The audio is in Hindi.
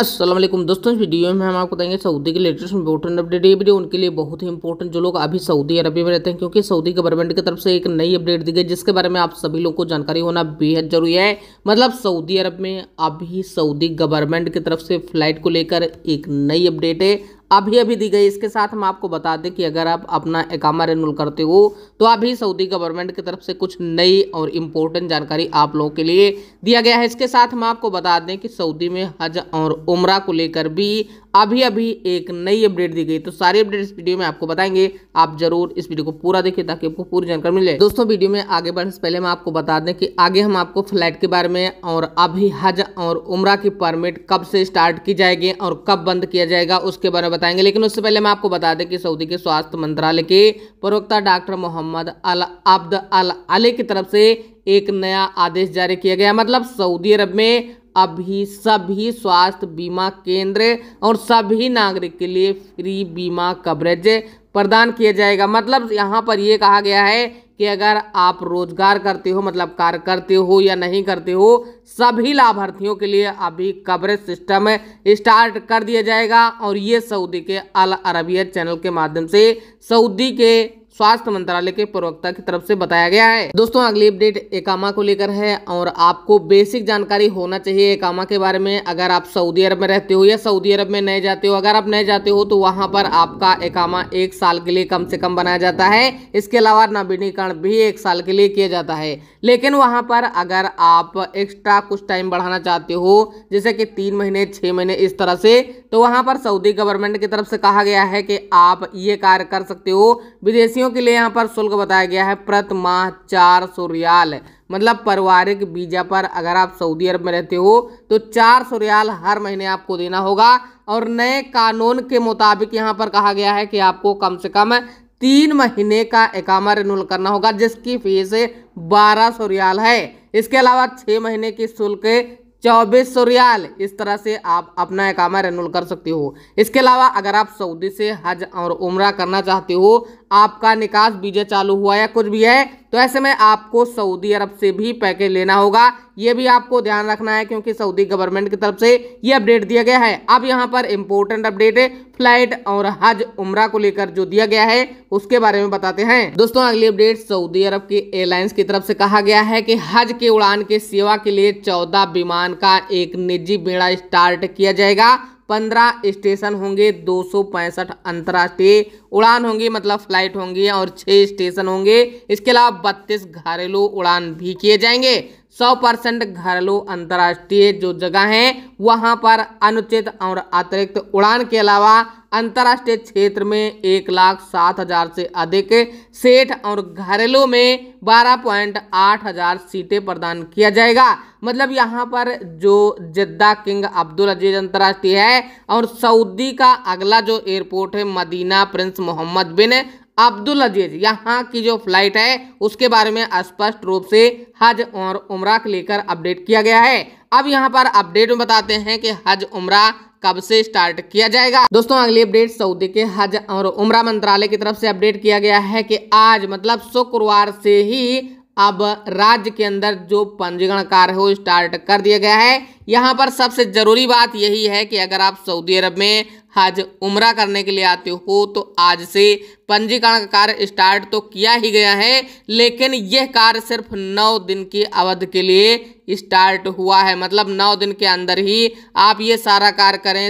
असलम दोस्तों इस वीडियो में हम आपको बताएंगे सऊदी के लेटेस्ट इंपॉर्टेंट अपडेट ये वीडियो उनके लिए बहुत ही इंपॉर्टेंट जो लोग अभी सऊदी अरबी में रहते हैं क्योंकि सऊदी गवर्नमेंट की तरफ से एक नई अपडेट दी गई जिसके बारे में आप सभी लोगों को जानकारी होना बेहद जरूरी है मतलब सऊदी अरब में अभी सऊदी गवर्नमेंट की तरफ से फ्लाइट को लेकर एक नई अपडेट है अभी अभी दी गई इसके साथ हम आपको बता दें कि अगर आप अपना एकामा रेनुल करते हो तो अभी सऊदी गवर्नमेंट की तरफ से कुछ नई और इम्पोर्टेंट जानकारी आप लोगों के लिए दिया गया है इसके साथ हम आपको बता दें कि सऊदी में हज और उम्र को लेकर भी अभी अभी एक नई अपडेट दी गई तो सारी अपडेट इस वीडियो में आपको बताएंगे आप जरूर इस वीडियो को पूरा देखिए ताकि आपको पूरी जानकारी मिले दोस्तों वीडियो में आगे बढ़ने से पहले हम आपको बता दें कि आगे हम आपको फ्लैट के बारे में और अभी हज और उम्र की परमिट कब से स्टार्ट की जाएगी और कब बंद किया जाएगा उसके बारे में बताएंगे लेकिन उससे पहले मैं आपको बता दें कि सऊदी के स्वास्थ्य मंत्रालय के प्रवक्ता डॉक्टर मोहम्मद अल अब्द अल अले की तरफ से एक नया आदेश जारी किया गया मतलब सऊदी अरब में अभी सभी स्वास्थ्य बीमा केंद्र और सभी नागरिक के लिए फ्री बीमा कवरेज प्रदान किया जाएगा मतलब यहाँ पर यह कहा गया है कि अगर आप रोजगार करते हो मतलब कार्य करते हो या नहीं करते हो सभी लाभार्थियों के लिए अभी कवरेज सिस्टम स्टार्ट कर दिया जाएगा और ये सऊदी के अल अरबिया चैनल के माध्यम से सऊदी के स्वास्थ्य मंत्रालय के प्रवक्ता की तरफ से बताया गया है दोस्तों अगली अपडेट एकामा को लेकर है और आपको बेसिक जानकारी होना चाहिए एकामा के बारे में अगर आप सऊदी अरब में रहते हो या सऊदी अरब में नए जाते हो अगर आप नए जाते हो तो वहां पर आपका एकामा एक साल के लिए कम से कम बनाया जाता है इसके अलावा नवीनीकरण भी एक साल के लिए किया जाता है लेकिन वहां पर अगर आप एक्स्ट्रा कुछ टाइम बढ़ाना चाहते हो जैसे कि तीन महीने छह महीने इस तरह से तो वहाँ पर सऊदी गवर्नमेंट की तरफ से कहा गया है कि आप ये कार्य कर सकते हो विदेशियों के लिए यहाँ पर शुल्क बताया गया है प्रति माह चार सौ रियाल मतलब पारिवारिक वीजा पर अगर आप सऊदी अरब में रहते हो तो चार सौ रियाल हर महीने आपको देना होगा और नए कानून के मुताबिक यहाँ पर कहा गया है कि आपको कम से कम तीन महीने का एकामा रिन्यूल करना होगा जिसकी फीस बारह सौ रियाल है इसके अलावा छः महीने की शुल्क चौबीस सौ रियाल इस तरह से आप अपना एकामा रेनुअल कर सकते हो इसके अलावा अगर आप सऊदी से हज और उम्र करना चाहते हो आपका निकास वीजा चालू हुआ या कुछ भी है तो ऐसे में आपको सऊदी अरब से भी पैकेज लेना होगा ये भी आपको ध्यान रखना है क्योंकि सऊदी गवर्नमेंट की तरफ से ये अपडेट दिया गया है अब यहाँ पर इम्पोर्टेंट अपडेट फ्लाइट और हज उमरा को लेकर जो दिया गया है उसके बारे में बताते हैं दोस्तों अगली अपडेट सऊदी अरब की एयरलाइंस की तरफ से कहा गया है कि हज के उड़ान के सेवा के लिए चौदह विमान का एक निजी बेड़ा स्टार्ट किया जाएगा पंद्रह स्टेशन होंगे दो सौ अंतर्राष्ट्रीय उड़ान होंगी मतलब फ्लाइट होंगी और छः स्टेशन होंगे इसके अलावा बत्तीस घरेलू उड़ान भी किए जाएंगे सौ परसेंट घरेलू अंतर्राष्ट्रीय जो जगह हैं वहाँ पर अनुचित और अतिरिक्त उड़ान के अलावा अंतर्राष्ट्रीय क्षेत्र में एक लाख सात हजार से अधिक सेठ और घरेलू में बारह पॉइंट आठ हजार सीटें प्रदान किया जाएगा मतलब यहाँ पर जो जिद्दा किंग अब्दुल अजीज अंतर्राष्ट्रीय है और सऊदी का अगला जो एयरपोर्ट है Medina prince Mohammed bin Abdul Aziz यहाँ की जो फ्लाइट है उसके बारे में स्पष्ट रूप से हज और उम्र को लेकर अपडेट किया गया है अब यहाँ पर अपडेट में बताते हैं कि हज उम्र कब से स्टार्ट किया जाएगा दोस्तों अगली अपडेट सऊदी के हज और उम्र मंत्रालय की तरफ से अपडेट किया गया है कि आज मतलब शुक्रवार से ही अब राज्य के अंदर जो पंजीकरण कार्य है वो स्टार्ट कर दिया गया है यहाँ पर सबसे ज़रूरी बात यही है कि अगर आप सऊदी अरब में हज उमरा करने के लिए आते हो तो आज से पंजीकरण का कार्य स्टार्ट तो किया ही गया है लेकिन यह कार्य सिर्फ नौ दिन की अवधि के लिए स्टार्ट हुआ है मतलब नौ दिन के अंदर ही आप ये सारा कार्य करें